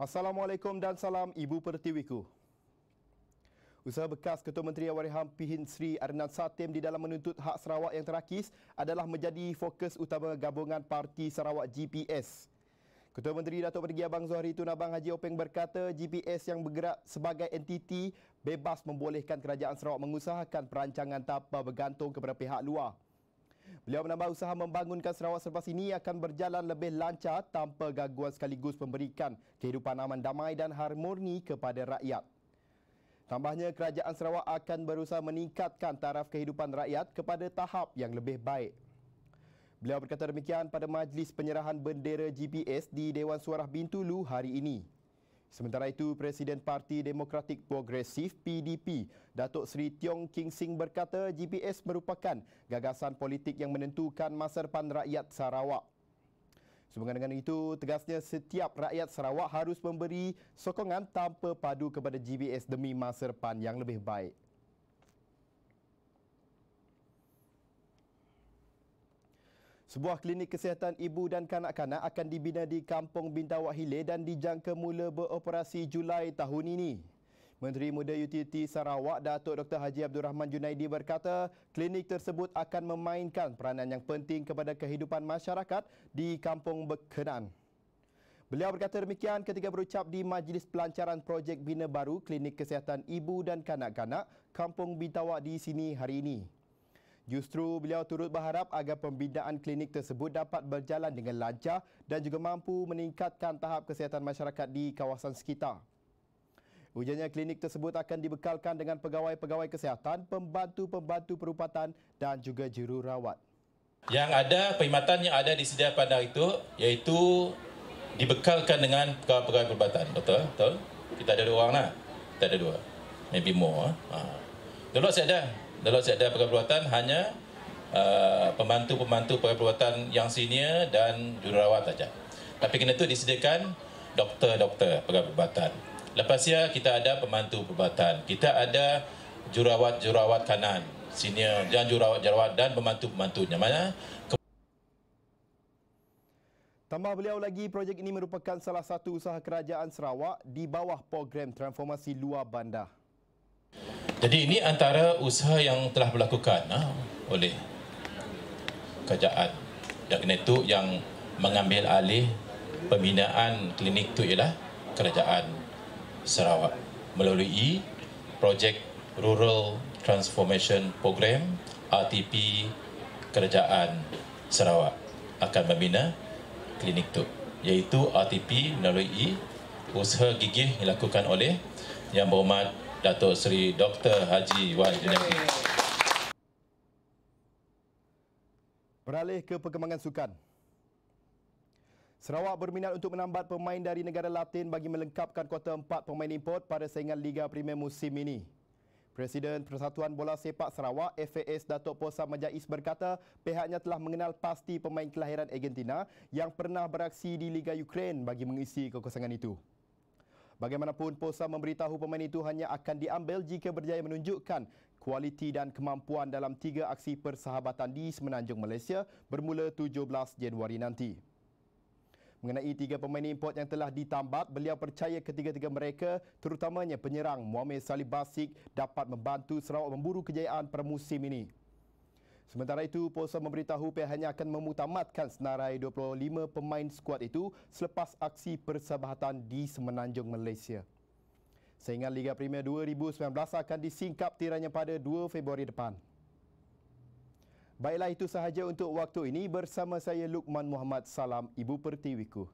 Assalamualaikum dan salam Ibu Pertiwiku. Usaha bekas Ketua Menteri Awariham Pihin Sri Arnan Satim di dalam menuntut hak Sarawak yang terakis adalah menjadi fokus utama gabungan parti Sarawak GPS. Ketua Menteri Datuk Pergi Abang Zohri Tun Abang Haji Openg berkata GPS yang bergerak sebagai entiti bebas membolehkan kerajaan Sarawak mengusahakan perancangan tapa bergantung kepada pihak luar. Beliau menambah usaha membangunkan Sarawak selepas ini akan berjalan lebih lancar tanpa gangguan sekaligus memberikan kehidupan aman damai dan harmoni kepada rakyat. Tambahnya, Kerajaan Sarawak akan berusaha meningkatkan taraf kehidupan rakyat kepada tahap yang lebih baik. Beliau berkata demikian pada majlis penyerahan bendera GPS di Dewan Suara Bintulu hari ini. Sementara itu, Presiden Parti Demokratik Progresif PDP, Datuk Seri Tiong King Sing berkata GPS merupakan gagasan politik yang menentukan masa depan rakyat Sarawak. Sehubungan dengan itu, tegasnya setiap rakyat Sarawak harus memberi sokongan tanpa padu kepada GPS demi masa depan yang lebih baik. Sebuah klinik kesihatan ibu dan kanak-kanak akan dibina di Kampung Bintawak Hilir dan dijangka mula beroperasi Julai tahun ini. Menteri Muda UTT Sarawak Datuk Dr Haji Abdul Rahman Junaidi berkata, klinik tersebut akan memainkan peranan yang penting kepada kehidupan masyarakat di Kampung Bekenan. Beliau berkata demikian ketika berucap di Majlis Pelancaran Projek Bina Baru Klinik Kesihatan Ibu dan Kanak-kanak Kampung Bintawak di sini hari ini. Justru beliau turut berharap agar pembinaan klinik tersebut dapat berjalan dengan lancar dan juga mampu meningkatkan tahap kesihatan masyarakat di kawasan sekitar. Ujiannya klinik tersebut akan dibekalkan dengan pegawai-pegawai kesihatan, pembantu-pembantu perubatan dan juga jururawat. Yang ada, perkhidmatan yang ada di pada itu iaitu dibekalkan dengan pegawai-pegawai perubatan. Betul? Betul? Kita ada dua orang lah. Kita ada dua. Maybe more. Ha. Dulu saya ada dalam sekda pegawai perubatan hanya uh, pembantu-pembantu pegawai perubatan yang senior dan jururawat saja. Tapi kena tu disediakan doktor-doktor pegawai perubatan. Lepas ia kita ada pembantu perubatan. Kita ada jururawat-jururawat kanan, senior dan jururawat-jururawat dan pembantu-pembantunya. pembantu. Mana Tambah beliau lagi, projek ini merupakan salah satu usaha kerajaan Sarawak di bawah program transformasi luar bandar. Jadi ini antara usaha yang telah dilakukan ha, ah, oleh kerajaan. Yang kena itu yang mengambil alih pembinaan klinik itu ialah kerajaan Sarawak melalui projek Rural Transformation Program RTP kerajaan Sarawak akan membina klinik itu iaitu RTP melalui usaha gigih dilakukan oleh Yang Berhormat Datuk Seri Dr. Haji Wan Jenepi. Beralih ke perkembangan sukan. Sarawak berminat untuk menambat pemain dari negara Latin bagi melengkapkan kuota empat pemain import pada saingan Liga Premier musim ini. Presiden Persatuan Bola Sepak Sarawak, FAS Datuk Posa Majais berkata pihaknya telah mengenal pasti pemain kelahiran Argentina yang pernah beraksi di Liga Ukraine bagi mengisi kekosongan itu. Bagaimanapun, Posa memberitahu pemain itu hanya akan diambil jika berjaya menunjukkan kualiti dan kemampuan dalam tiga aksi persahabatan di Semenanjung Malaysia bermula 17 Januari nanti. Mengenai tiga pemain import yang telah ditambat, beliau percaya ketiga-tiga mereka, terutamanya penyerang Muhammad Salih Basik dapat membantu Sarawak memburu kejayaan pada musim ini. Sementara itu, Polsa memberitahu pihak hanya akan memutamatkan senarai 25 pemain skuad itu selepas aksi persahabatan di Semenanjung Malaysia. Saingan Liga Premier 2019 akan disingkap tiranya pada 2 Februari depan. Baiklah itu sahaja untuk waktu ini bersama saya Lukman Muhammad Salam Ibu Pertiwiku.